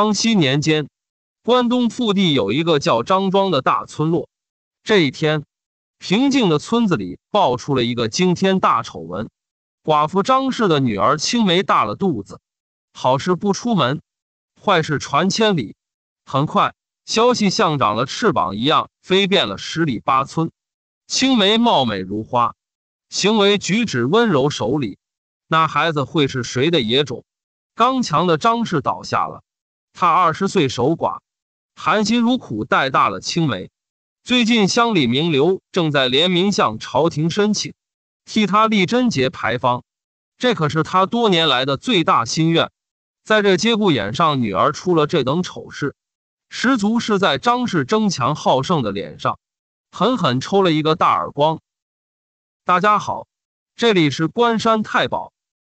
康熙年间，关东腹地有一个叫张庄的大村落。这一天，平静的村子里爆出了一个惊天大丑闻：寡妇张氏的女儿青梅大了肚子。好事不出门，坏事传千里。很快，消息像长了翅膀一样飞遍了十里八村。青梅貌美如花，行为举止温柔守礼，那孩子会是谁的野种？刚强的张氏倒下了。他二十岁守寡，含辛茹苦带大了青梅。最近乡里名流正在联名向朝廷申请，替他立贞节牌坊。这可是他多年来的最大心愿。在这节骨眼上，女儿出了这等丑事，十足是在张氏争强好胜的脸上狠狠抽了一个大耳光。大家好，这里是关山太保，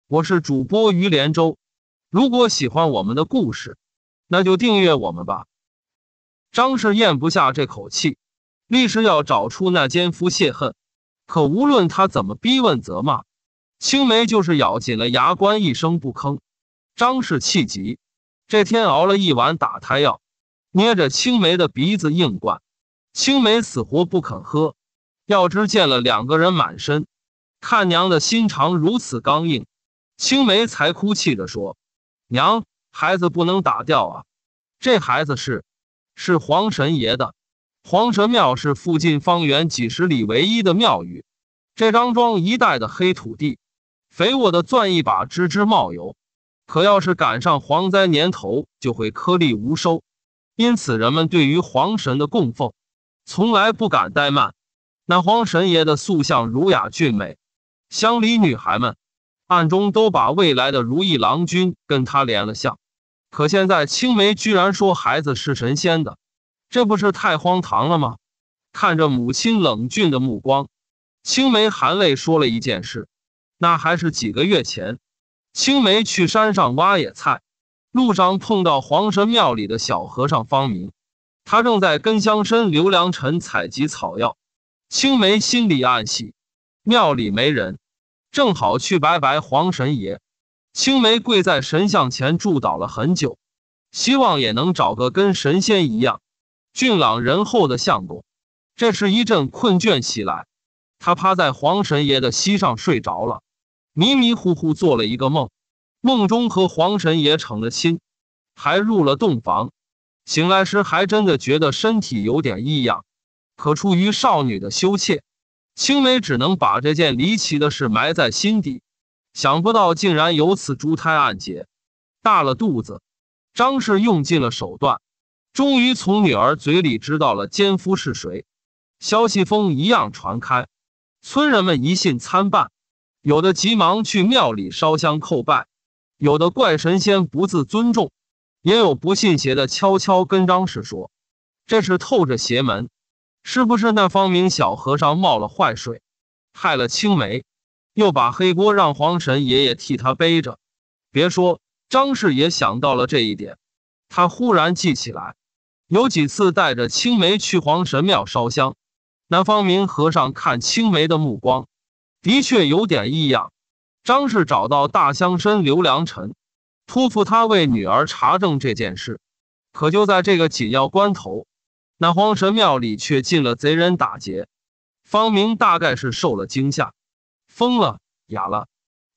我是主播于连洲。如果喜欢我们的故事，那就订阅我们吧。张氏咽不下这口气，立誓要找出那奸夫泄恨。可无论他怎么逼问责骂，青梅就是咬紧了牙关一声不吭。张氏气急，这天熬了一碗打胎药，捏着青梅的鼻子硬灌。青梅死活不肯喝。药汁溅了两个人满身，看娘的心肠如此刚硬，青梅才哭泣的说：“娘。”孩子不能打掉啊，这孩子是，是黄神爷的。黄神庙是附近方圆几十里唯一的庙宇。这张庄一带的黑土地，肥沃的钻一把吱吱冒油，可要是赶上蝗灾年头，就会颗粒无收。因此，人们对于黄神的供奉，从来不敢怠慢。那黄神爷的塑像儒雅俊美，乡里女孩们，暗中都把未来的如意郎君跟他连了像。可现在青梅居然说孩子是神仙的，这不是太荒唐了吗？看着母亲冷峻的目光，青梅含泪说了一件事：那还是几个月前，青梅去山上挖野菜，路上碰到黄神庙里的小和尚方明，他正在跟乡绅刘良辰采集草药。青梅心里暗喜，庙里没人，正好去拜拜黄神爷。青梅跪在神像前祝祷了很久，希望也能找个跟神仙一样俊朗仁厚的相公。这时一阵困倦袭来，她趴在黄神爷的膝上睡着了，迷迷糊糊做了一个梦，梦中和黄神爷成了亲，还入了洞房。醒来时还真的觉得身体有点异样，可出于少女的羞怯，青梅只能把这件离奇的事埋在心底。想不到竟然有此珠胎暗结，大了肚子，张氏用尽了手段，终于从女儿嘴里知道了奸夫是谁。消息风一样传开，村人们疑信参半，有的急忙去庙里烧香叩拜，有的怪神仙不自尊重，也有不信邪的悄悄跟张氏说：“这是透着邪门，是不是那方明小和尚冒了坏水，害了青梅？”又把黑锅让黄神爷爷替他背着。别说张氏也想到了这一点，他忽然记起来，有几次带着青梅去黄神庙烧香，那方明和尚看青梅的目光，的确有点异样。张氏找到大乡绅刘良辰，托付他为女儿查证这件事。可就在这个紧要关头，那黄神庙里却进了贼人打劫。方明大概是受了惊吓。疯了，哑了，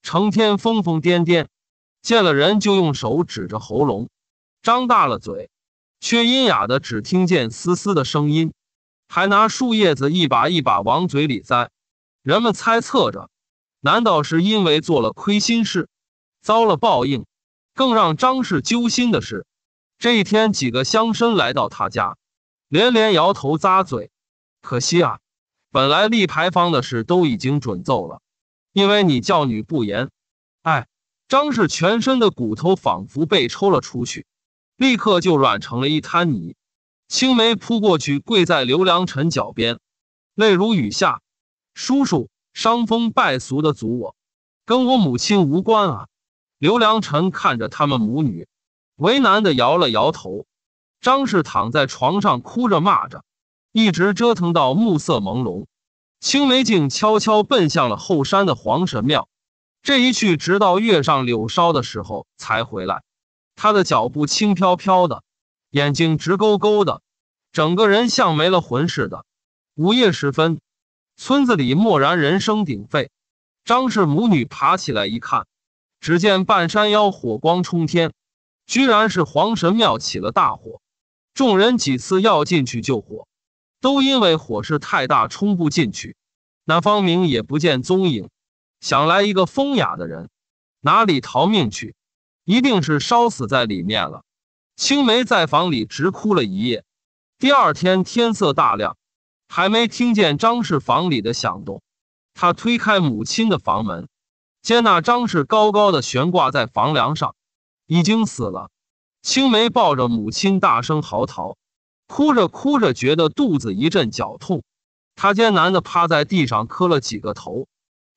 成天疯疯癫癫，见了人就用手指着喉咙，张大了嘴，却阴哑的只听见嘶嘶的声音，还拿树叶子一把一把往嘴里塞。人们猜测着，难道是因为做了亏心事，遭了报应？更让张氏揪心的是，这一天几个乡绅来到他家，连连摇头咂嘴。可惜啊，本来立牌坊的事都已经准奏了。因为你教女不严，哎，张氏全身的骨头仿佛被抽了出去，立刻就软成了一滩泥。青梅扑过去跪在刘良辰脚边，泪如雨下。叔叔，伤风败俗的祖我，跟我母亲无关啊！刘良辰看着他们母女，为难的摇了摇头。张氏躺在床上哭着骂着，一直折腾到暮色朦胧。青梅镜悄悄奔向了后山的黄神庙，这一去直到月上柳梢的时候才回来。他的脚步轻飘飘的，眼睛直勾勾的，整个人像没了魂似的。午夜时分，村子里蓦然人声鼎沸。张氏母女爬起来一看，只见半山腰火光冲天，居然是黄神庙起了大火。众人几次要进去救火。都因为火势太大冲不进去，那方明也不见踪影，想来一个风雅的人，哪里逃命去？一定是烧死在里面了。青梅在房里直哭了一夜。第二天天色大亮，还没听见张氏房里的响动，他推开母亲的房门，见那张氏高高的悬挂在房梁上，已经死了。青梅抱着母亲大声嚎啕。哭着哭着，觉得肚子一阵绞痛，他艰难地趴在地上磕了几个头，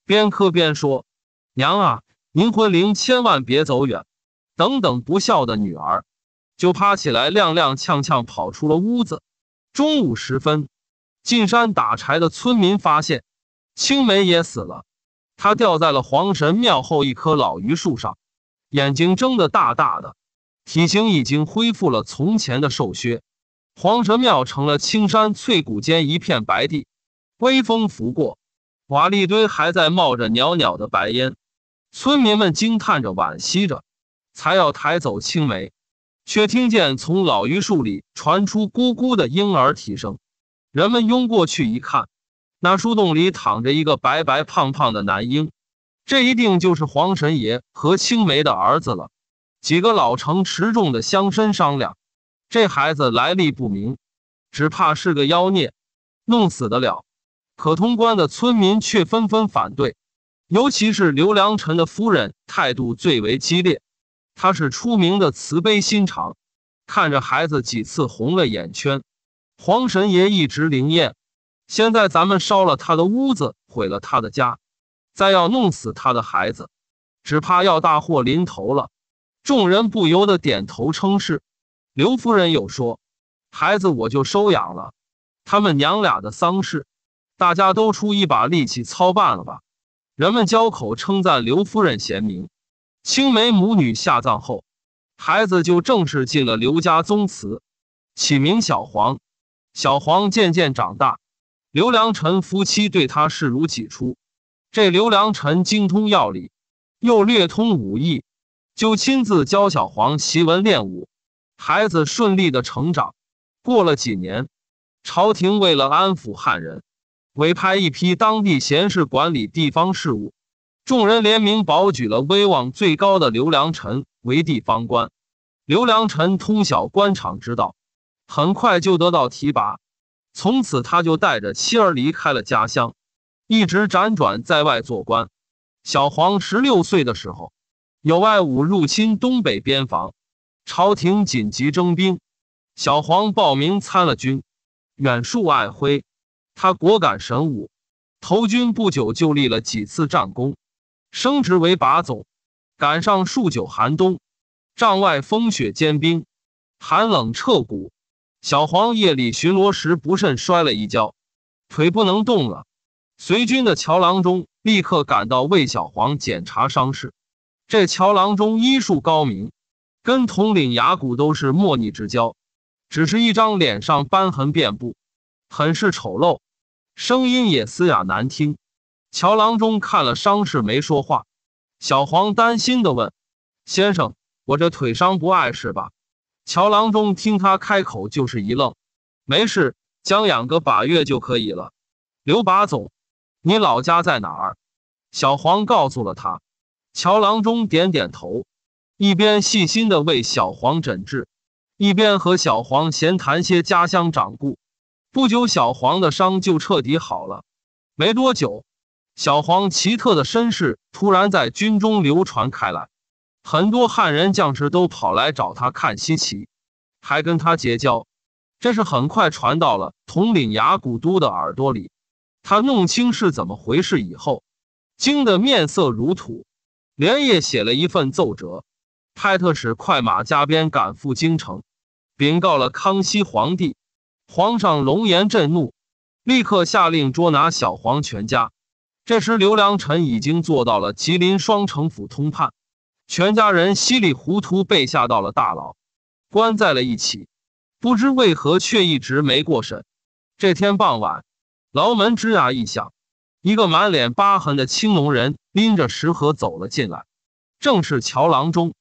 边磕边说：“娘啊，您魂灵千万别走远，等等不孝的女儿。”就爬起来踉踉跄跄跑出了屋子。中午时分，进山打柴的村民发现青梅也死了，她吊在了黄神庙后一棵老榆树上，眼睛睁得大大的，体型已经恢复了从前的瘦削。黄神庙成了青山翠谷间一片白地，微风拂过，瓦砾堆还在冒着袅袅的白烟。村民们惊叹着、惋惜着，才要抬走青梅，却听见从老榆树里传出咕咕的婴儿啼声。人们拥过去一看，那树洞里躺着一个白白胖胖的男婴，这一定就是黄神爷和青梅的儿子了。几个老成持重的乡绅商量。这孩子来历不明，只怕是个妖孽，弄死得了。可通关的村民却纷纷反对，尤其是刘良辰的夫人态度最为激烈。他是出名的慈悲心肠，看着孩子几次红了眼圈，黄神爷一直灵验。现在咱们烧了他的屋子，毁了他的家，再要弄死他的孩子，只怕要大祸临头了。众人不由得点头称是。刘夫人又说：“孩子，我就收养了。他们娘俩的丧事，大家都出一把力气操办了吧？”人们交口称赞刘夫人贤明。青梅母女下葬后，孩子就正式进了刘家宗祠，起名小黄。小黄渐渐长大，刘良辰夫妻对他视如己出。这刘良辰精通药理，又略通武艺，就亲自教小黄习文练武。孩子顺利的成长，过了几年，朝廷为了安抚汉人，委派一批当地贤士管理地方事务。众人联名保举了威望最高的刘良臣为地方官。刘良臣通晓官场之道，很快就得到提拔。从此，他就带着妻儿离开了家乡，一直辗转在外做官。小黄十六岁的时候，有外侮入侵东北边防。朝廷紧急征兵，小黄报名参了军。远戍爱辉，他果敢神武，投军不久就立了几次战功，升职为把总。赶上数九寒冬，帐外风雪兼冰，寒冷彻骨。小黄夜里巡逻时不慎摔了一跤，腿不能动了。随军的乔郎中立刻赶到，为小黄检查伤势。这乔郎中医术高明。跟统领牙骨都是莫逆之交，只是一张脸上斑痕遍布，很是丑陋，声音也嘶哑难听。乔郎中看了伤势没说话，小黄担心的问：“先生，我这腿伤不碍事吧？”乔郎中听他开口就是一愣：“没事，将养个把月就可以了。”刘把总，你老家在哪儿？小黄告诉了他，乔郎中点点头。一边细心的为小黄诊治，一边和小黄闲谈些家乡掌故。不久，小黄的伤就彻底好了。没多久，小黄奇特的身世突然在军中流传开来，很多汉人将士都跑来找他看稀奇，还跟他结交。这事很快传到了统领牙古都的耳朵里，他弄清是怎么回事以后，惊得面色如土，连夜写了一份奏折。派特使快马加鞭赶赴京城，禀告了康熙皇帝。皇上龙颜震怒，立刻下令捉拿小黄全家。这时刘良臣已经做到了吉林双城府通判，全家人稀里糊涂被下到了大牢，关在了一起。不知为何，却一直没过审。这天傍晚，牢门吱呀一响，一个满脸疤痕的青龙人拎着食盒走了进来，正是乔郎中。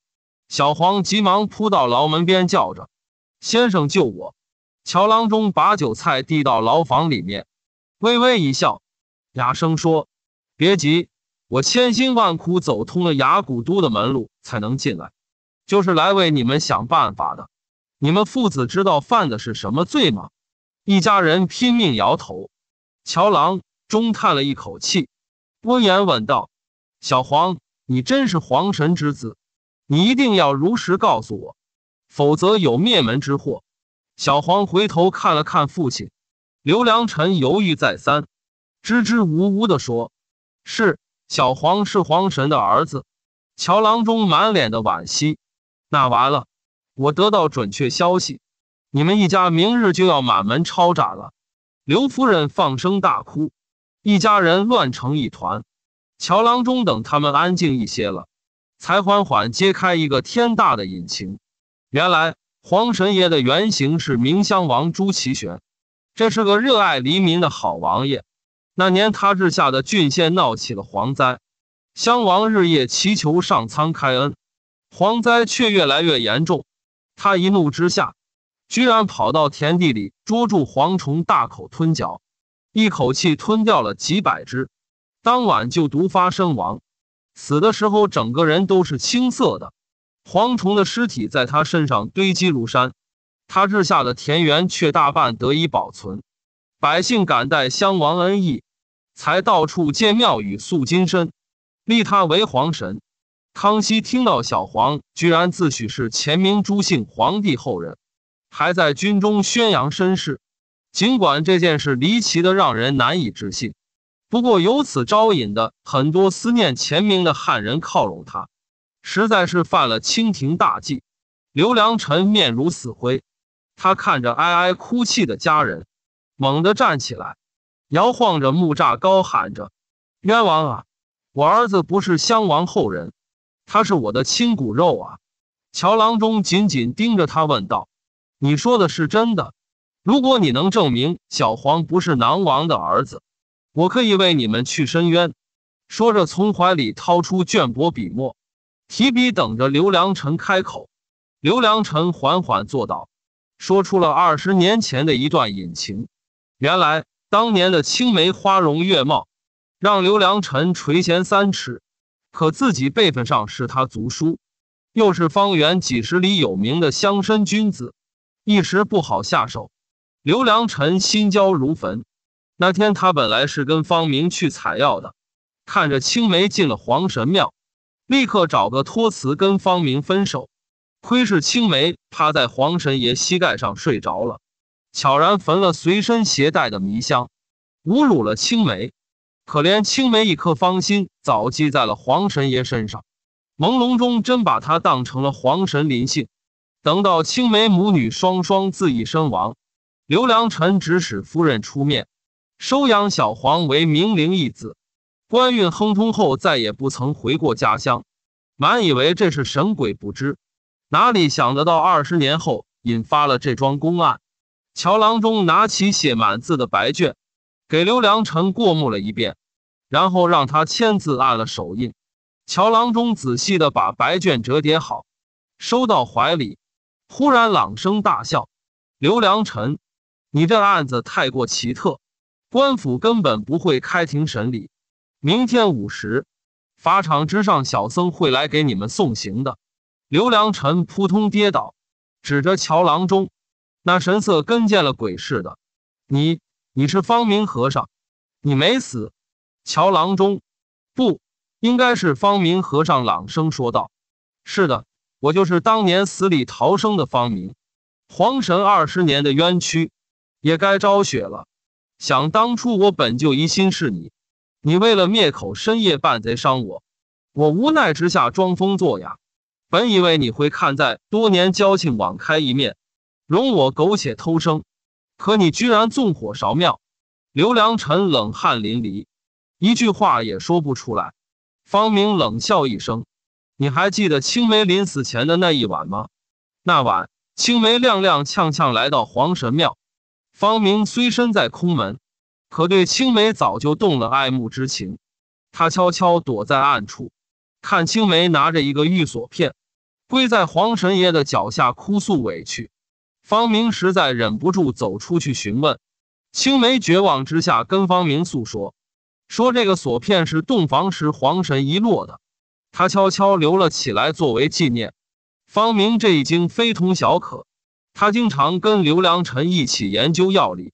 小黄急忙扑到牢门边，叫着：“先生救我！”乔郎中把酒菜递到牢房里面，微微一笑，哑声说：“别急，我千辛万苦走通了雅古都的门路，才能进来，就是来为你们想办法的。你们父子知道犯的是什么罪吗？”一家人拼命摇头。乔郎中叹了一口气，温言问道：“小黄，你真是皇神之子？”你一定要如实告诉我，否则有灭门之祸。小黄回头看了看父亲刘良辰犹豫再三，支支吾吾地说：“是，小黄是黄神的儿子。”乔郎中满脸的惋惜：“那完了，我得到准确消息，你们一家明日就要满门抄斩了。”刘夫人放声大哭，一家人乱成一团。乔郎中等他们安静一些了。才缓缓揭开一个天大的隐情，原来黄神爷的原型是明襄王朱祁炫，这是个热爱黎民的好王爷。那年他治下的郡县闹起了蝗灾，襄王日夜祈求上苍开恩，蝗灾却越来越严重。他一怒之下，居然跑到田地里捉住蝗虫，大口吞嚼，一口气吞掉了几百只，当晚就毒发身亡。死的时候，整个人都是青色的。蝗虫的尸体在他身上堆积如山，他治下的田园却大半得以保存。百姓感戴襄王恩义，才到处建庙宇塑金身，立他为皇神。康熙听到小黄居然自诩是前明朱姓皇帝后人，还在军中宣扬身世，尽管这件事离奇的让人难以置信。不过，由此招引的很多思念前明的汉人靠拢他，实在是犯了清廷大忌。刘良辰面如死灰，他看着哀哀哭泣的家人，猛地站起来，摇晃着木栅，高喊着：“冤枉啊！我儿子不是襄王后人，他是我的亲骨肉啊！”乔郎中紧紧盯着他，问道：“你说的是真的？如果你能证明小黄不是南王的儿子。”我可以为你们去伸冤，说着从怀里掏出绢帛笔墨，提笔等着刘良辰开口。刘良辰缓缓坐道，说出了二十年前的一段隐情。原来当年的青梅花容月貌，让刘良辰垂涎三尺，可自己辈分上是他族叔，又是方圆几十里有名的乡绅君子，一时不好下手。刘良辰心焦如焚。那天他本来是跟方明去采药的，看着青梅进了黄神庙，立刻找个托词跟方明分手。亏是青梅趴在黄神爷膝盖上睡着了，悄然焚了随身携带的迷香，侮辱了青梅。可怜青梅一颗芳心早寄在了黄神爷身上，朦胧中真把他当成了黄神临幸。等到青梅母女双双自缢身亡，刘良辰指使夫人出面。收养小黄为名灵义子，官运亨通后，再也不曾回过家乡，满以为这是神鬼不知，哪里想得到二十年后引发了这桩公案。乔郎中拿起写满字的白卷，给刘良辰过目了一遍，然后让他签字按了手印。乔郎中仔细的把白卷折叠好，收到怀里，忽然朗声大笑：“刘良辰，你这案子太过奇特。”官府根本不会开庭审理。明天午时，法场之上，小僧会来给你们送行的。刘良辰扑通跌倒，指着乔郎中，那神色跟见了鬼似的。你，你是方明和尚，你没死。乔郎中，不，应该是方明和尚。朗声说道：“是的，我就是当年死里逃生的方明。黄神二十年的冤屈，也该昭雪了。”想当初，我本就疑心是你，你为了灭口，深夜扮贼伤我，我无奈之下装疯作哑，本以为你会看在多年交情，网开一面，容我苟且偷生，可你居然纵火烧庙。刘良辰冷汗淋漓，一句话也说不出来。方明冷笑一声：“你还记得青梅临死前的那一晚吗？那晚，青梅踉踉跄跄来到黄神庙。”方明虽身在空门，可对青梅早就动了爱慕之情。他悄悄躲在暗处，看青梅拿着一个玉锁片，跪在黄神爷的脚下哭诉委屈。方明实在忍不住，走出去询问。青梅绝望之下跟方明诉说，说这个锁片是洞房时黄神遗落的，他悄悄留了起来作为纪念。方明这已经非同小可。他经常跟刘良辰一起研究药理，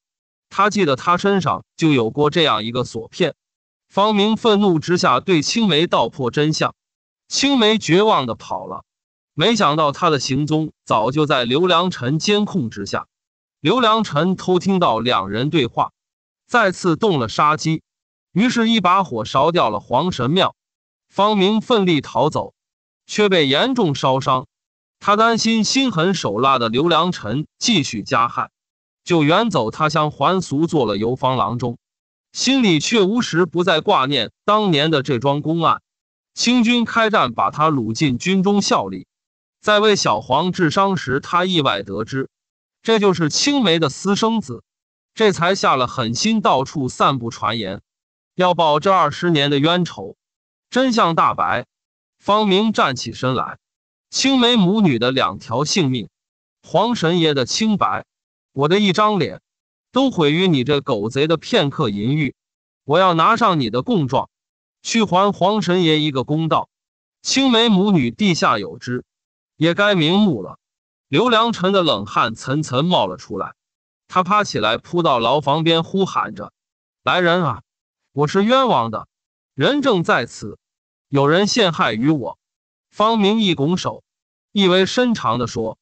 他记得他身上就有过这样一个锁片。方明愤怒之下对青梅道破真相，青梅绝望的跑了。没想到他的行踪早就在刘良辰监控之下，刘良辰偷听到两人对话，再次动了杀机，于是，一把火烧掉了黄神庙。方明奋力逃走，却被严重烧伤。他担心心狠手辣的刘良辰继续加害，就远走他乡还俗做了游方郎中，心里却无时不在挂念当年的这桩公案。清军开战，把他掳进军中效力，在为小黄治伤时，他意外得知，这就是青梅的私生子，这才下了狠心，到处散布传言，要报这二十年的冤仇。真相大白，方明站起身来。青梅母女的两条性命，黄神爷的清白，我的一张脸，都毁于你这狗贼的片刻淫欲。我要拿上你的供状，去还黄神爷一个公道。青梅母女地下有知，也该瞑目了。刘良辰的冷汗涔涔冒了出来，他爬起来扑到牢房边呼喊着：“来人啊！我是冤枉的，人证在此，有人陷害于我。”方明义拱手。意味深长地说：“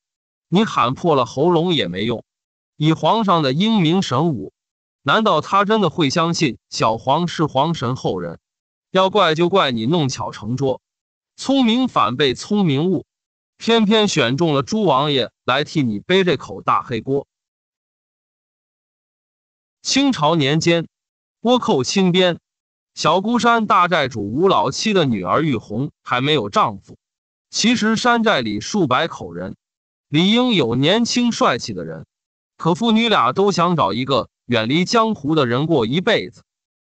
你喊破了喉咙也没用。以皇上的英明神武，难道他真的会相信小黄是皇神后人？要怪就怪你弄巧成拙，聪明反被聪明误，偏偏选中了朱王爷来替你背这口大黑锅。”清朝年间，倭寇侵边，小孤山大寨主吴老七的女儿玉红还没有丈夫。其实山寨里数百口人，理应有年轻帅气的人，可父女俩都想找一个远离江湖的人过一辈子。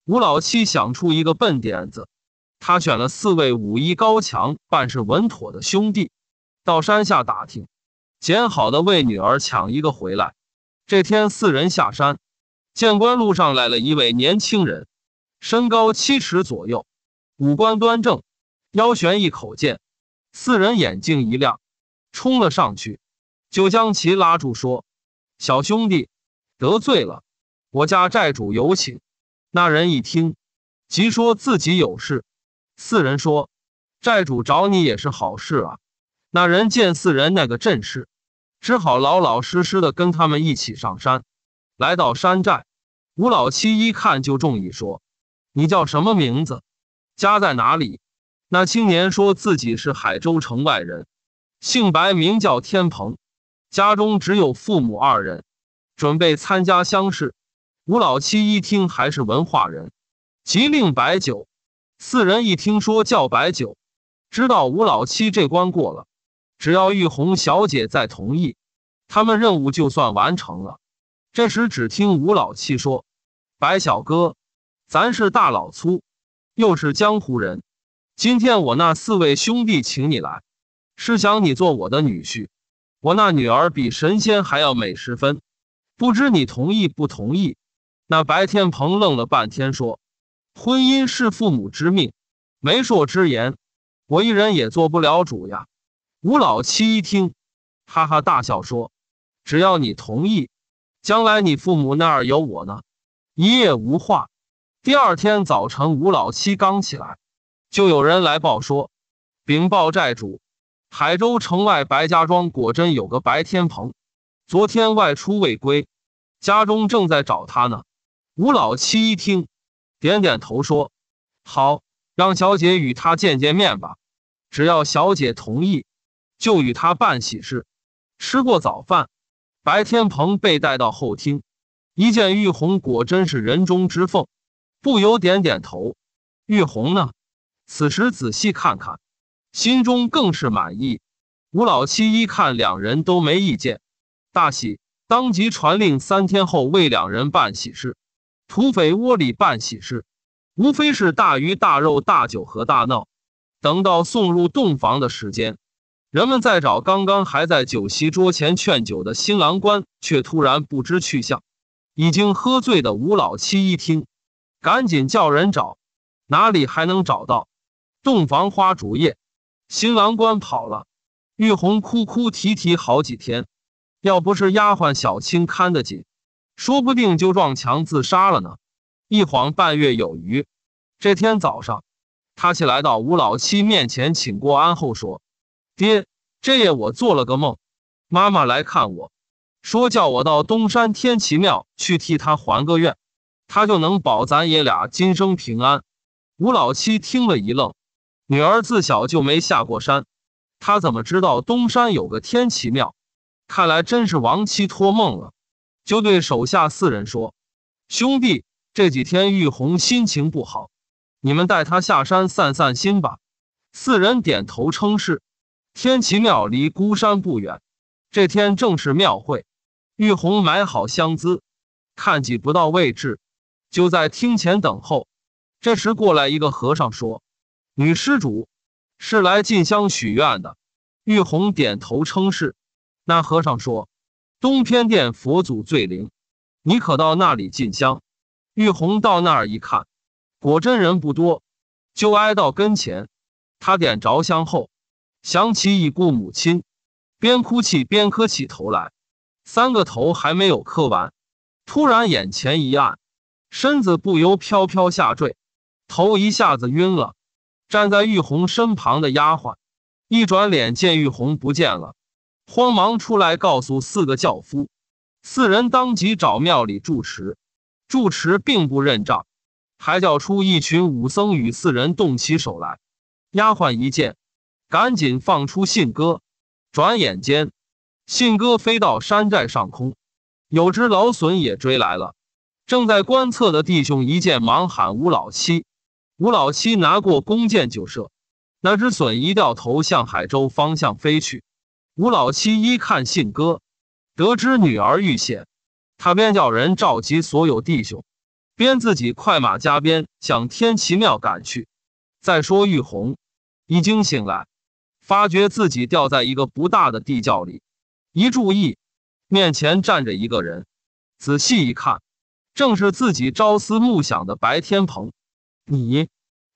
吴老七想出一个笨点子，他选了四位武艺高强、办事稳妥的兄弟，到山下打听，捡好的为女儿抢一个回来。这天四人下山，见官路上来了一位年轻人，身高七尺左右，五官端正，腰悬一口剑。四人眼睛一亮，冲了上去，就将其拉住，说：“小兄弟，得罪了，我家债主有请。”那人一听，即说自己有事。四人说：“债主找你也是好事啊。”那人见四人那个阵势，只好老老实实的跟他们一起上山。来到山寨，吴老七一看就中意，说：“你叫什么名字？家在哪里？”那青年说自己是海州城外人，姓白，名叫天鹏，家中只有父母二人，准备参加乡试。吴老七一听还是文化人，即令白酒。四人一听说叫白酒，知道吴老七这关过了，只要玉红小姐再同意，他们任务就算完成了。这时只听吴老七说：“白小哥，咱是大老粗，又是江湖人。”今天我那四位兄弟请你来，是想你做我的女婿。我那女儿比神仙还要美十分，不知你同意不同意？那白天鹏愣了半天说：“婚姻是父母之命，媒妁之言，我一人也做不了主呀。”吴老七一听，哈哈大笑说：“只要你同意，将来你父母那儿有我呢。”一夜无话。第二天早晨，吴老七刚起来。就有人来报说，禀报寨主，海州城外白家庄果真有个白天蓬，昨天外出未归，家中正在找他呢。吴老七一听，点点头说：“好，让小姐与他见见面吧。只要小姐同意，就与他办喜事。”吃过早饭，白天鹏被带到后厅，一见玉红，果真是人中之凤，不由点点头。玉红呢？此时仔细看看，心中更是满意。吴老七一看两人都没意见，大喜，当即传令三天后为两人办喜事。土匪窝里办喜事，无非是大鱼大肉、大酒和大闹。等到送入洞房的时间，人们在找刚刚还在酒席桌前劝酒的新郎官，却突然不知去向。已经喝醉的吴老七一听，赶紧叫人找，哪里还能找到？洞房花烛夜，新郎官跑了，玉红哭哭啼啼好几天，要不是丫鬟小青看得紧，说不定就撞墙自杀了呢。一晃半月有余，这天早上，他起来到吴老七面前请过安后说：“爹，这夜我做了个梦，妈妈来看我，说叫我到东山天齐庙去替他还个愿，他就能保咱爷俩今生平安。”吴老七听了一愣。女儿自小就没下过山，她怎么知道东山有个天齐庙？看来真是亡妻托梦了。就对手下四人说：“兄弟，这几天玉红心情不好，你们带她下山散散心吧。”四人点头称是。天齐庙离孤山不远，这天正是庙会。玉红买好香资，看挤不到位置，就在厅前等候。这时过来一个和尚说。女施主是来进香许愿的，玉红点头称是。那和尚说：“东偏殿佛祖最灵，你可到那里进香。”玉红到那儿一看，果真人不多，就挨到跟前。他点着香后，想起已故母亲，边哭泣边磕起头来。三个头还没有磕完，突然眼前一暗，身子不由飘飘下坠，头一下子晕了。站在玉红身旁的丫鬟，一转脸见玉红不见了，慌忙出来告诉四个轿夫。四人当即找庙里住持，住持并不认账，还叫出一群武僧与四人动起手来。丫鬟一见，赶紧放出信鸽，转眼间，信鸽飞到山寨上空，有只老隼也追来了。正在观测的弟兄一见，忙喊吴老七。吴老七拿过弓箭就射，那只隼一掉头向海州方向飞去。吴老七一看信鸽，得知女儿遇险，他便叫人召集所有弟兄，边自己快马加鞭向天齐庙赶去。再说玉红，一惊醒来，发觉自己掉在一个不大的地窖里。一注意，面前站着一个人，仔细一看，正是自己朝思暮想的白天鹏。你，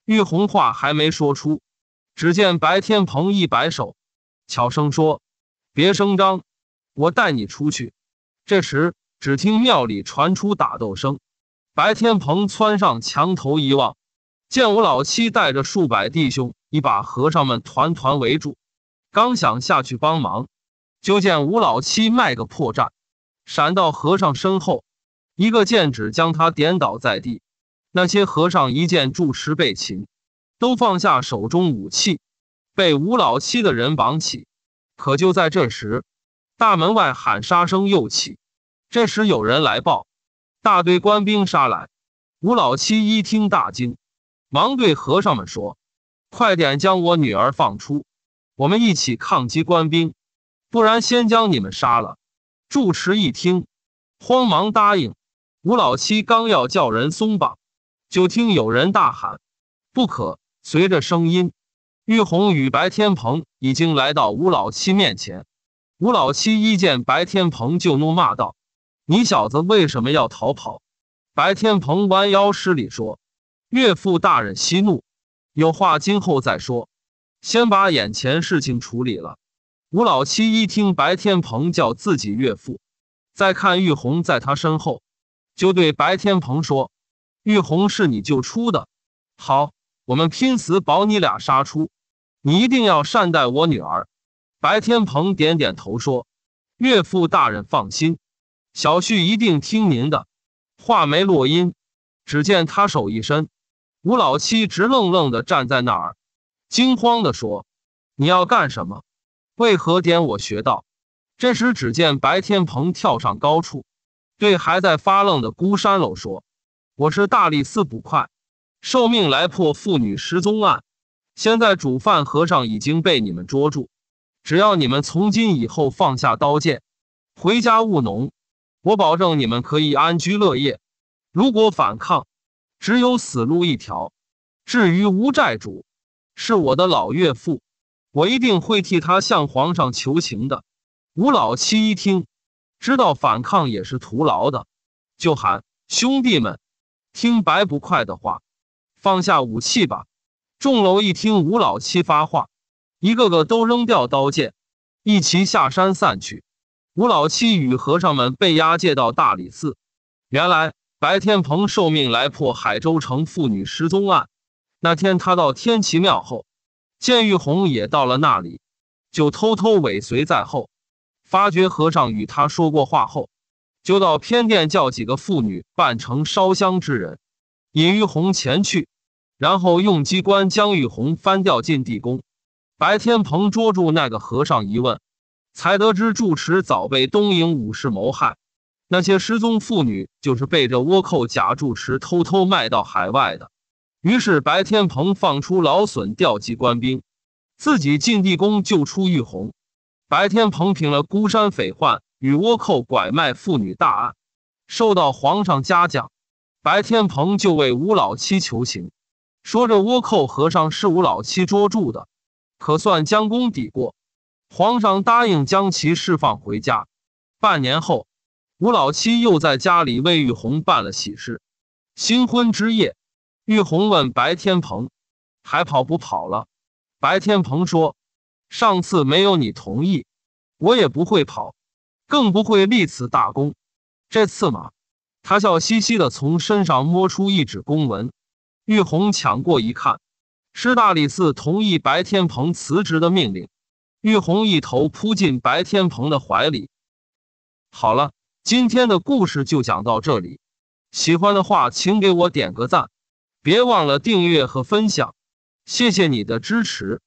玉红话还没说出，只见白天鹏一摆手，悄声说：“别声张，我带你出去。”这时，只听庙里传出打斗声。白天鹏窜上墙头一望，见吴老七带着数百弟兄，已把和尚们团团围住。刚想下去帮忙，就见吴老七卖个破绽，闪到和尚身后，一个剑指将他点倒在地。那些和尚一见住持被擒，都放下手中武器，被吴老七的人绑起。可就在这时，大门外喊杀声又起。这时有人来报，大队官兵杀来。吴老七一听大惊，忙对和尚们说：“快点将我女儿放出，我们一起抗击官兵，不然先将你们杀了。”住持一听，慌忙答应。吴老七刚要叫人松绑。就听有人大喊：“不可！”随着声音，玉红与白天鹏已经来到吴老七面前。吴老七一见白天鹏，就怒骂道：“你小子为什么要逃跑？”白天鹏弯腰施礼说：“岳父大人息怒，有话今后再说，先把眼前事情处理了。”吴老七一听白天鹏叫自己岳父，再看玉红在他身后，就对白天鹏说。玉红是你救出的，好，我们拼死保你俩杀出。你一定要善待我女儿。白天鹏点点头说：“岳父大人放心，小婿一定听您的。”话没落音，只见他手一伸，吴老七直愣愣的站在那儿，惊慌的说：“你要干什么？为何点我穴道？”这时，只见白天鹏跳上高处，对还在发愣的孤山楼说。我是大理寺捕快，受命来破妇女失踪案。现在主犯和尚已经被你们捉住，只要你们从今以后放下刀剑，回家务农，我保证你们可以安居乐业。如果反抗，只有死路一条。至于吴寨主，是我的老岳父，我一定会替他向皇上求情的。吴老七一听，知道反抗也是徒劳的，就喊兄弟们。听白不快的话，放下武器吧！众楼一听吴老七发话，一个个都扔掉刀剑，一齐下山散去。吴老七与和尚们被押解到大理寺。原来，白天鹏受命来破海州城妇女失踪案。那天他到天齐庙后，见玉红也到了那里，就偷偷尾随在后，发觉和尚与他说过话后。就到偏殿叫几个妇女扮成烧香之人，引玉红前去，然后用机关将玉红翻掉进地宫。白天鹏捉住那个和尚一问，才得知住持早被东瀛武士谋害，那些失踪妇女就是被这倭寇假住持偷偷卖到海外的。于是白天鹏放出老损调集官兵，自己进地宫救出玉红。白天鹏平了孤山匪患。与倭寇拐卖妇女大案，受到皇上嘉奖。白天鹏就为吴老七求情，说这倭寇和尚是吴老七捉住的，可算将功抵过。皇上答应将其释放回家。半年后，吴老七又在家里为玉红办了喜事。新婚之夜，玉红问白天鹏：“还跑不跑了？”白天鹏说：“上次没有你同意，我也不会跑。”更不会立此大功。这次嘛，他笑嘻嘻的从身上摸出一纸公文，玉红抢过一看，师大理寺同意白天鹏辞职的命令。玉红一头扑进白天鹏的怀里。好了，今天的故事就讲到这里。喜欢的话，请给我点个赞，别忘了订阅和分享，谢谢你的支持。